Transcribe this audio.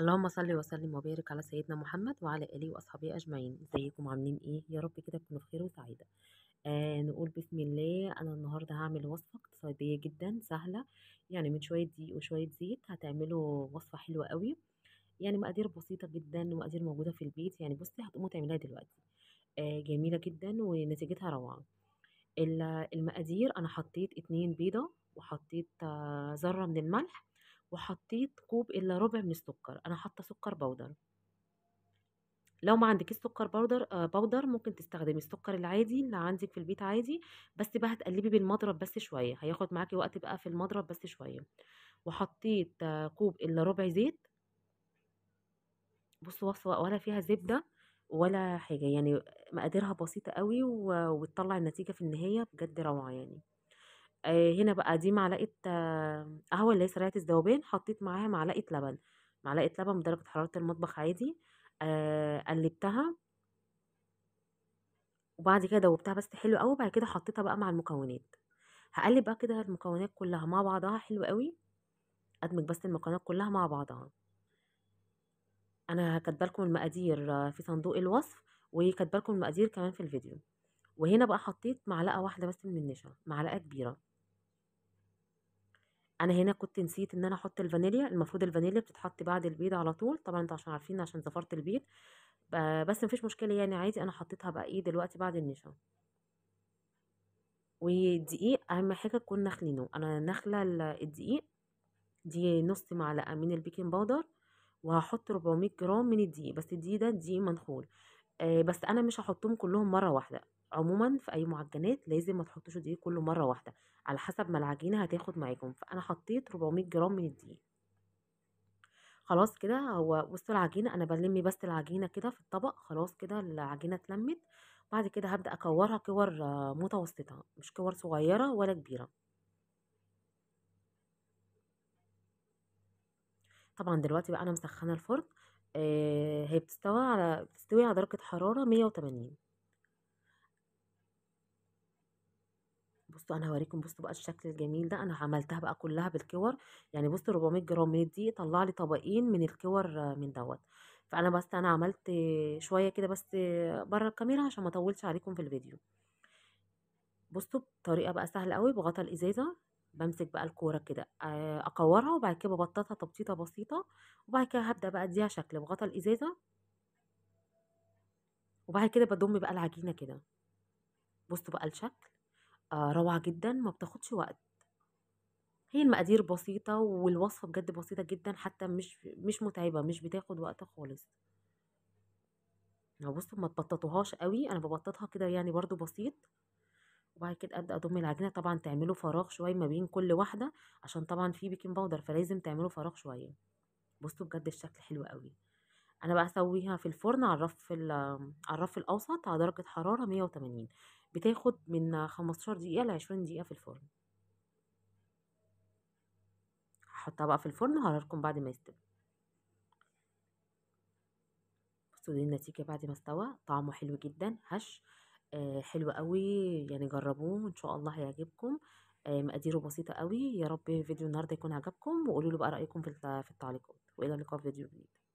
اللهم صل وسلم وبارك على سيدنا محمد وعلى اله واصحابه اجمعين ازيكم عاملين ايه يا رب كده تكونوا بخير وسعيده آه نقول بسم الله انا النهارده هعمل وصفه اقتصاديه جدا سهله يعني من شويه دقيق وشويه زيت هتعملوا وصفه حلوه قوي يعني مقادير بسيطه جدا ومقادير موجوده في البيت يعني بصي هتقوموا تعمليها دلوقتي آه جميله جدا ونتيجتها روعه المقادير انا حطيت اتنين بيضه وحطيت آه، ذره من الملح وحطيت كوب الا ربع من السكر انا حاطه سكر بودر لو ما عندك سكر بودر آه بودر ممكن تستخدمي السكر العادي اللي عندك في البيت عادي بس بقى هتقلبي بالمضرب بس شويه هياخد معاكي وقت بقى في المضرب بس شويه وحطيت آه كوب الا ربع زيت بصوا وصفه ولا فيها زبده ولا حاجه يعني مقاديرها بسيطه قوي وتطلع النتيجه في النهايه بجد روعه يعني هنا بقى دي معلقة آمم، قهوة اللي هي سريعة الذوبان حطيت معاها معلقة لبن معلقة لبن بدرجة حرارة المطبخ عادي قلبتها وبعد كده دوبتها بس حلو قوي بعد كده حطيتها بقى مع المكونات هقلب بقى كده المكونات كلها مع بعضها حلو قوي ادمج بس المكونات كلها مع بعضها انا هكتب لكم المقادير في صندوق الوصف وكاتبه لكم المقادير كمان في الفيديو وهنا بقى حطيت معلقه واحده بس من النشا معلقه كبيره انا هنا كنت نسيت ان انا احط الفانيليا المفروض الفانيليا بتتحط بعد البيض على طول طبعا انتوا عشان عارفين عشان زفرت البيض بس مفيش مشكله يعني عادي انا حطيتها بقى ايه دلوقتي بعد النشا والدقيق اهم حاجه تكون نخلينه انا نخله الدقيق دي نص معلقه من البيكنج باودر وهحط 400 جرام من الدقيق بس الدقيق ده دقيق منخول آه، بس انا مش هحطهم كلهم مره واحده عموما في اي معجنات لازم ما تحطوش الدقيق كله مره واحده على حسب ما العجينه هتاخد معاكم فانا حطيت 400 جرام من الدقيق خلاص كده هو وسط العجينه انا بلم بس العجينه كده في الطبق خلاص كده العجينه اتلمت بعد كده هبدا اكورها كور متوسطه مش كور صغيره ولا كبيره طبعا دلوقتي بقى انا مسخنه الفرن آه، هي بتستوي على بتستوي على درجه حراره 180 بصوا انا هوريكم بصوا بقى الشكل الجميل ده انا عملتها بقى كلها بالكور يعني بصوا 400 جرام دي طلع لي طبقين من الكور من دوت فانا بس انا عملت شويه كده بس بره الكاميرا عشان ما اطولش عليكم في الفيديو بصوا بطريقه بقى سهله قوي بغطا الازازه بمسك بقى الكوره كده اكورها وبعد كده ببططها تبطيطه بسيطه وبعد كده هبدا بقى اديها شكل بغطا الازازه وبعد كده بضم بقى العجينه كده بصوا بقى الشكل آه، روعة جدا ما بتاخدش وقت هي المقادير بسيطة والوصفة بجد بسيطة جدا حتى مش مش متعبة مش بتاخد وقت خالص بصوا ما تبططوهاش قوي انا ببططها كده يعني برضو بسيط وبعد كده ابدا اضم العجينه طبعا تعملوا فراغ شويه ما بين كل واحده عشان طبعا في بيكنج باودر فلازم تعملوا فراغ شويه بصوا بجد الشكل حلو قوي انا بقى اسويها في الفرن على الرف على الرف الاوسط على درجه حراره 180 بتاخد من 15 دقيقة لعشرين دقيقة في الفرن هحطها بقى في الفرن وهقولكم بعد ما يستوي بصوا دي النتيجة بعد ما استوى طعمه حلو جدا هش آه حلو قوي يعني جربوه ان شاء الله هيعجبكم آه مقاديره بسيطة قوي يا رب فيديو النهاردة يكون عجبكم وقولوا لي بقى رأيكم في التعليقات والى اللقاء في فيديو جديد